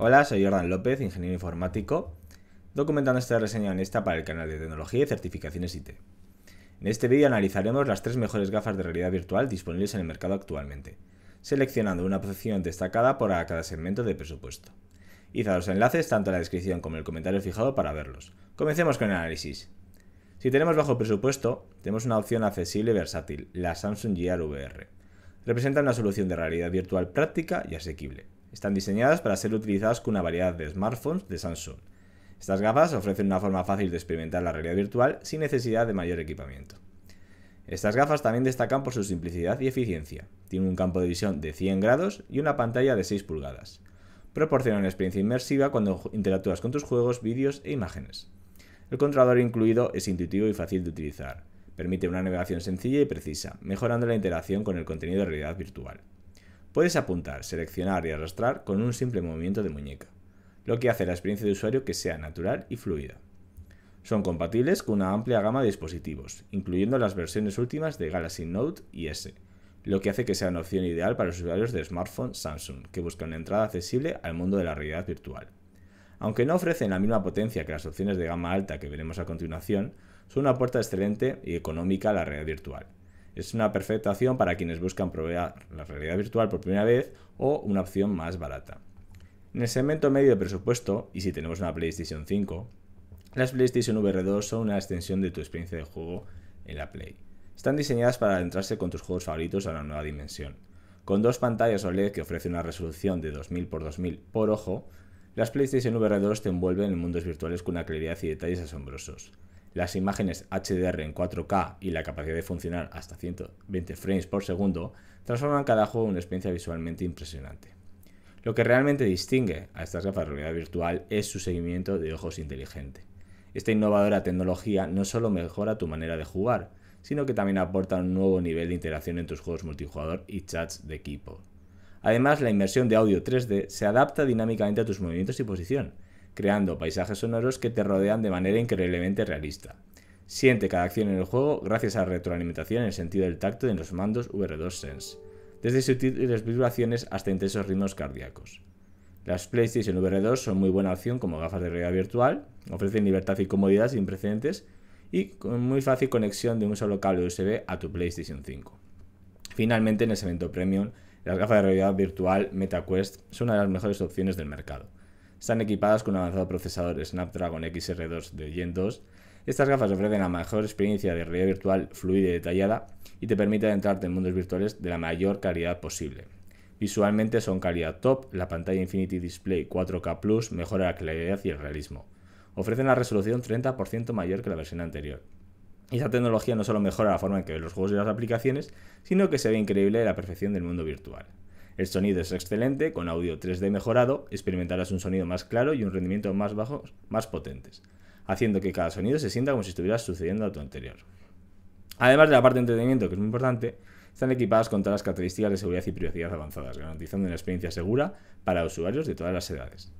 Hola, soy Jordan López, ingeniero informático, documentando esta reseña en esta para el canal de tecnología y certificaciones IT. En este vídeo analizaremos las tres mejores gafas de realidad virtual disponibles en el mercado actualmente, seleccionando una posición destacada para cada segmento de presupuesto. Hizo los enlaces tanto en la descripción como en el comentario fijado para verlos. Comencemos con el análisis. Si tenemos bajo presupuesto, tenemos una opción accesible y versátil, la Samsung Gear VR. Representa una solución de realidad virtual práctica y asequible están diseñadas para ser utilizadas con una variedad de smartphones de Samsung. Estas gafas ofrecen una forma fácil de experimentar la realidad virtual sin necesidad de mayor equipamiento. Estas gafas también destacan por su simplicidad y eficiencia. Tienen un campo de visión de 100 grados y una pantalla de 6 pulgadas. Proporcionan una experiencia inmersiva cuando interactúas con tus juegos, vídeos e imágenes. El controlador incluido es intuitivo y fácil de utilizar. Permite una navegación sencilla y precisa, mejorando la interacción con el contenido de realidad virtual. Puedes apuntar, seleccionar y arrastrar con un simple movimiento de muñeca, lo que hace la experiencia de usuario que sea natural y fluida. Son compatibles con una amplia gama de dispositivos, incluyendo las versiones últimas de Galaxy Note y S, lo que hace que sea una opción ideal para los usuarios de smartphone Samsung, que buscan una entrada accesible al mundo de la realidad virtual. Aunque no ofrecen la misma potencia que las opciones de gama alta que veremos a continuación, son una puerta excelente y económica a la realidad virtual es una perfecta opción para quienes buscan probar la realidad virtual por primera vez o una opción más barata. En el segmento medio de presupuesto, y si tenemos una PlayStation 5, las PlayStation VR 2 son una extensión de tu experiencia de juego en la Play. Están diseñadas para adentrarse con tus juegos favoritos a una nueva dimensión. Con dos pantallas OLED que ofrecen una resolución de 2000x2000 por ojo, las PlayStation VR 2 te envuelven en mundos virtuales con una claridad y detalles asombrosos las imágenes HDR en 4K y la capacidad de funcionar hasta 120 frames por segundo transforman cada juego en una experiencia visualmente impresionante. Lo que realmente distingue a estas gafas de realidad virtual es su seguimiento de ojos inteligente. Esta innovadora tecnología no solo mejora tu manera de jugar, sino que también aporta un nuevo nivel de interacción en tus juegos multijugador y chats de equipo. Además, la inmersión de audio 3D se adapta dinámicamente a tus movimientos y posición, creando paisajes sonoros que te rodean de manera increíblemente realista. Siente cada acción en el juego gracias a la retroalimentación en el sentido del tacto en los mandos VR2 Sense, desde sutiles vibraciones hasta intensos ritmos cardíacos. Las PlayStation VR2 son muy buena opción como gafas de realidad virtual, ofrecen libertad y comodidad sin precedentes y con muy fácil conexión de un solo cable USB a tu PlayStation 5. Finalmente, en el segmento premium, las gafas de realidad virtual MetaQuest son una de las mejores opciones del mercado están equipadas con un avanzado procesador Snapdragon XR2 de Gen 2. Estas gafas ofrecen la mejor experiencia de realidad virtual fluida y detallada y te permiten adentrarte en mundos virtuales de la mayor calidad posible. Visualmente son calidad top, la pantalla Infinity Display 4K Plus mejora la claridad y el realismo. Ofrecen la resolución 30% mayor que la versión anterior. Esta tecnología no solo mejora la forma en que los juegos y las aplicaciones, sino que se ve increíble la perfección del mundo virtual. El sonido es excelente, con audio 3D mejorado, experimentarás un sonido más claro y un rendimiento más bajo, más potentes, haciendo que cada sonido se sienta como si estuviera sucediendo a tu anterior. Además de la parte de entretenimiento, que es muy importante, están equipadas con todas las características de seguridad y privacidad avanzadas, garantizando una experiencia segura para usuarios de todas las edades.